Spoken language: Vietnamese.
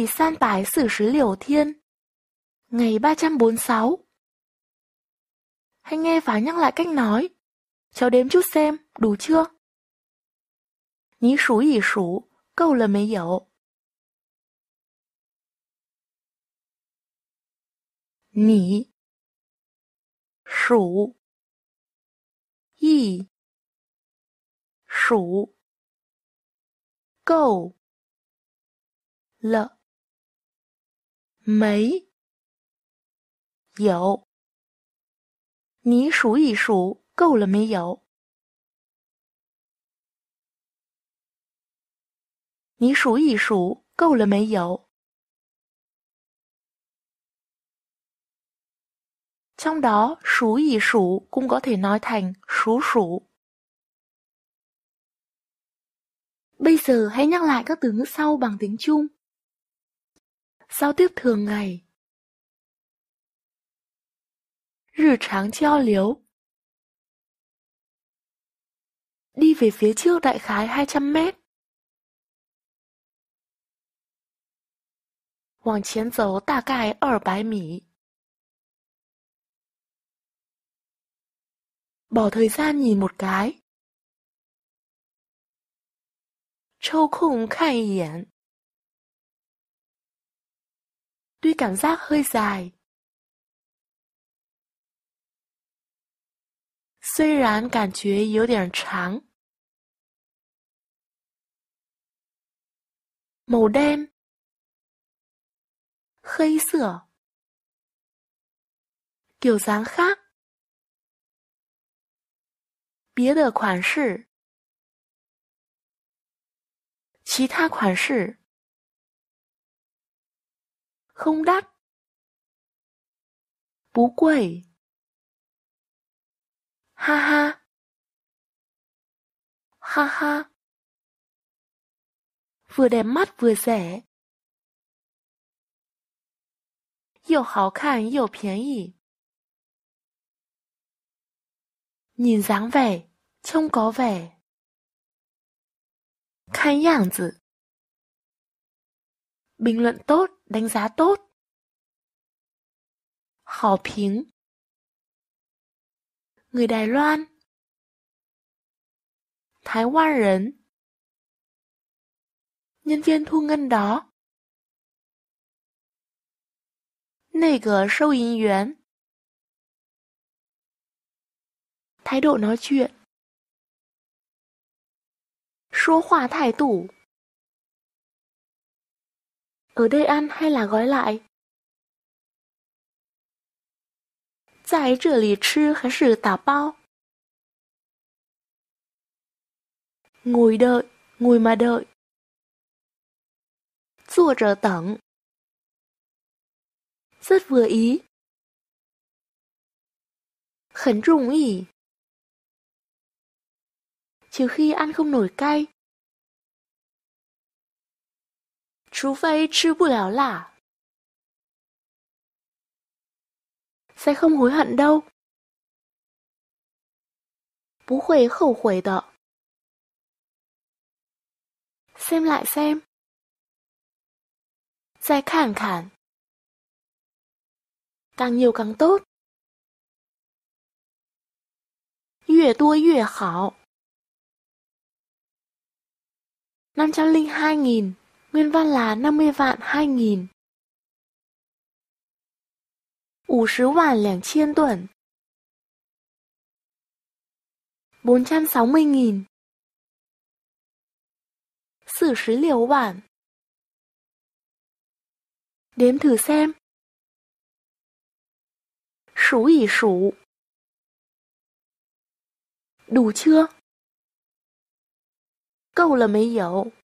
ba 第三百四十六天 Ngày 346 Hãy nghe và nhắc lại cách nói Cháu đếm chút xem, đủ chưa? câu câu là mấy 你数一数，够了没有？你数一数够了。mấy trong đó số y số cũng có thể nói thành số số. Bây giờ hãy nhắc lại các từ ngữ sau bằng tiếng Trung giao tiếp thường ngày. Rì tráng giao liếu Đi về phía trước đại khái 200 mét. Hoàng chiến dấu tà cài ở bái mỉ. Bỏ thời gian nhìn một cái. Châu khung khai yển tuy cảm giác hơi dài màu đen Khây sữa Kiểu dáng khác Bía đờ khoản sự Chí tha khoản sự không đắt. Bú quẩy. Ha ha. Ha ha. Vừa đẹp mắt vừa rẻ. nhìn dáng vẻ, trông có vẻ. Khăn 样子 bình luận tốt, đánh giá tốt. 好评 Người Đài Loan Thái Hoa Rấn Nhân viên thu ngân đó Nể gờ sâu yến yuán Thái độ nói chuyện Số hòa thái tủ ở đây ăn hay là gói lại? 在这里吃还是打包？ngồi đợi, ngồi mà đợi. 坐着等。rất vừa ý. 很容易。trừ khi ăn không nổi cay 除非吃不了辣。Sẽ không hối hận đâu. 不会后悔的。Xem lại xem. 再看看。Càng nhiều càng tốt. 越多越好。502.000 nguyên văn là 50 vạn 2 nghìn. 50 vạn 2千 tuần 460 nghìn 46 vạn Đếm thử xem Sủ ỉ sủ Đủ chưa? Câu là mấy dậu